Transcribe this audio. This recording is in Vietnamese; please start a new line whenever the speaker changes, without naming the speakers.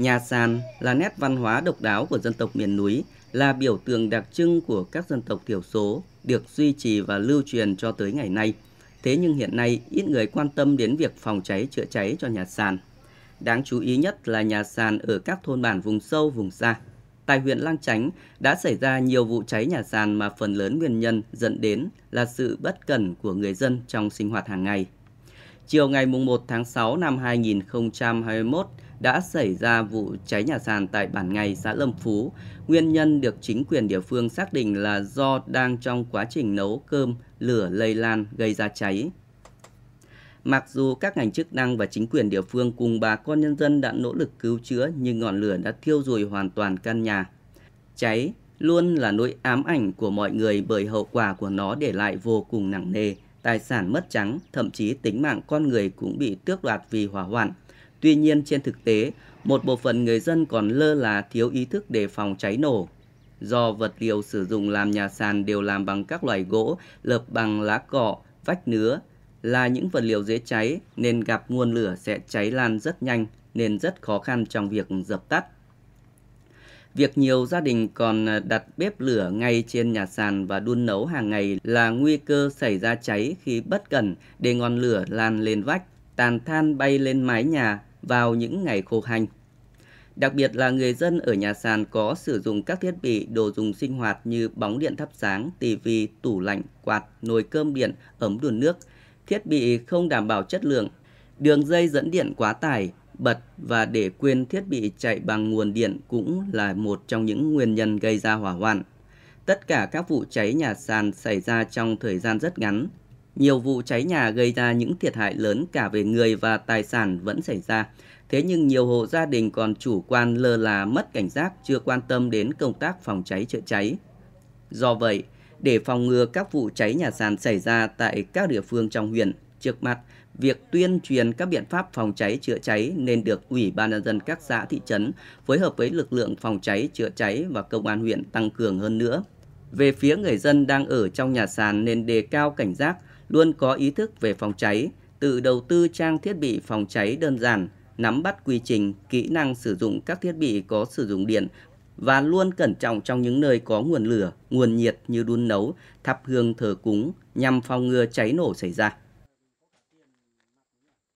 Nhà sàn là nét văn hóa độc đáo của dân tộc miền núi, là biểu tượng đặc trưng của các dân tộc thiểu số, được duy trì và lưu truyền cho tới ngày nay. Thế nhưng hiện nay, ít người quan tâm đến việc phòng cháy chữa cháy cho nhà sàn. Đáng chú ý nhất là nhà sàn ở các thôn bản vùng sâu, vùng xa. Tại huyện Lang Chánh đã xảy ra nhiều vụ cháy nhà sàn mà phần lớn nguyên nhân dẫn đến là sự bất cẩn của người dân trong sinh hoạt hàng ngày. Chiều ngày 1 tháng 6 năm 2021, đã xảy ra vụ cháy nhà sàn tại bản ngày xã Lâm Phú. Nguyên nhân được chính quyền địa phương xác định là do đang trong quá trình nấu cơm, lửa lây lan gây ra cháy. Mặc dù các ngành chức năng và chính quyền địa phương cùng bà con nhân dân đã nỗ lực cứu chữa nhưng ngọn lửa đã thiêu rụi hoàn toàn căn nhà. Cháy luôn là nỗi ám ảnh của mọi người bởi hậu quả của nó để lại vô cùng nặng nề, tài sản mất trắng, thậm chí tính mạng con người cũng bị tước đoạt vì hỏa hoạn. Tuy nhiên trên thực tế, một bộ phận người dân còn lơ là thiếu ý thức đề phòng cháy nổ. Do vật liệu sử dụng làm nhà sàn đều làm bằng các loại gỗ, lợp bằng lá cọ, vách nứa là những vật liệu dễ cháy nên gặp nguồn lửa sẽ cháy lan rất nhanh nên rất khó khăn trong việc dập tắt. Việc nhiều gia đình còn đặt bếp lửa ngay trên nhà sàn và đun nấu hàng ngày là nguy cơ xảy ra cháy khi bất cẩn để ngọn lửa lan lên vách, tàn than bay lên mái nhà vào những ngày khô hanh. Đặc biệt là người dân ở nhà sàn có sử dụng các thiết bị đồ dùng sinh hoạt như bóng điện thắp sáng, tivi, tủ lạnh, quạt, nồi cơm điện, ấm đun nước, thiết bị không đảm bảo chất lượng, đường dây dẫn điện quá tải, bật và để quên thiết bị chạy bằng nguồn điện cũng là một trong những nguyên nhân gây ra hỏa hoạn. Tất cả các vụ cháy nhà sàn xảy ra trong thời gian rất ngắn, nhiều vụ cháy nhà gây ra những thiệt hại lớn cả về người và tài sản vẫn xảy ra. Thế nhưng nhiều hộ gia đình còn chủ quan lơ là mất cảnh giác, chưa quan tâm đến công tác phòng cháy chữa cháy. Do vậy, để phòng ngừa các vụ cháy nhà sàn xảy ra tại các địa phương trong huyện, trước mặt, việc tuyên truyền các biện pháp phòng cháy chữa cháy nên được Ủy ban nhân dân các xã thị trấn phối hợp với lực lượng phòng cháy chữa cháy và công an huyện tăng cường hơn nữa. Về phía người dân đang ở trong nhà sàn nên đề cao cảnh giác, luôn có ý thức về phòng cháy, tự đầu tư trang thiết bị phòng cháy đơn giản, nắm bắt quy trình, kỹ năng sử dụng các thiết bị có sử dụng điện và luôn cẩn trọng trong những nơi có nguồn lửa, nguồn nhiệt như đun nấu, thắp hương thờ cúng nhằm phòng ngừa cháy nổ xảy ra.